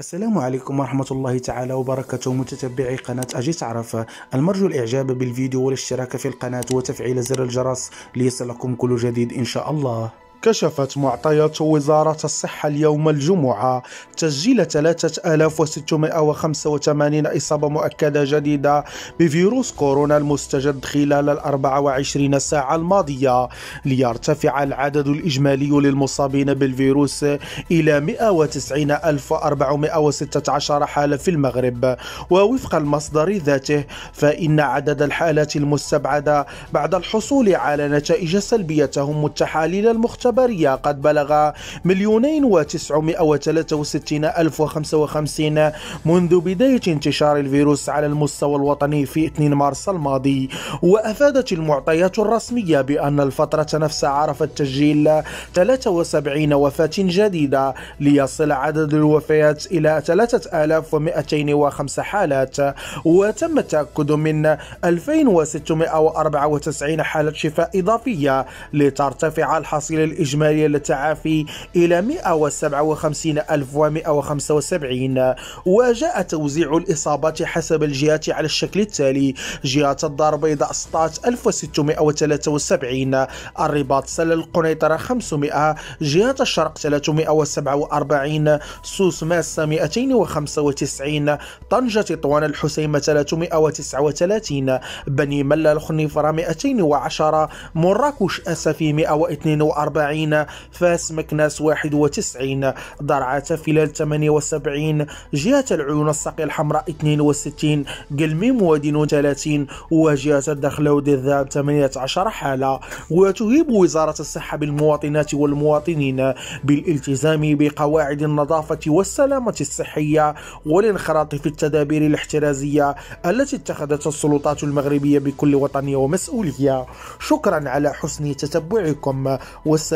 السلام عليكم ورحمة الله تعالى وبركاته متتبعي قناة أجي تعرف المرجو الإعجاب بالفيديو والاشتراك في القناة وتفعيل زر الجرس ليصلكم كل جديد إن شاء الله كشفت معطيات وزارة الصحة اليوم الجمعة تسجيل 3685 إصابة مؤكدة جديدة بفيروس كورونا المستجد خلال ال 24 ساعة الماضية ليرتفع العدد الإجمالي للمصابين بالفيروس إلى 190416 حالة في المغرب ووفق المصدر ذاته فإن عدد الحالات المستبعدة بعد الحصول على نتائج سلبية هم التحاليل المختلفة الخشبرية قد بلغ مليونين وتسعمائة وثلاثة وستين ألف وخمسة وخمسين منذ بداية انتشار الفيروس على المستوى الوطني في 2 مارس الماضي وأفادت المعطيات الرسمية بأن الفترة نفسها عرفت تسجيل 73 وفاة جديدة ليصل عدد الوفيات إلى 3205 حالات وتم التأكد من 2694 حالة شفاء إضافية لترتفع الحصيلة الإجمالية للتعافي إلى 157175 وجاء توزيع الإصابات حسب الجهات على الشكل التالي جهة الدار البيضاء 16673 الرباط سل القنيطرة 500 جهة الشرق 347 سوس ماسة 295 طنجة تطوان الحسيمة 339 بني ملا الخنيفرة 210 مراكش أسفي 142 1970 فاس مكناس 91 درعة فلال 78 جهة العيون الصقيع الحمراء 62 قلميم موادين 30 وجهة الدخلود الذهب 18 حالة وتهيب وزارة الصحة بالمواطنات والمواطنين بالالتزام بقواعد النظافة والسلامة الصحية والانخراط في التدابير الاحترازية التي اتخذتها السلطات المغربية بكل وطنية ومسؤولية شكرا على حسن تتبعكم والسلام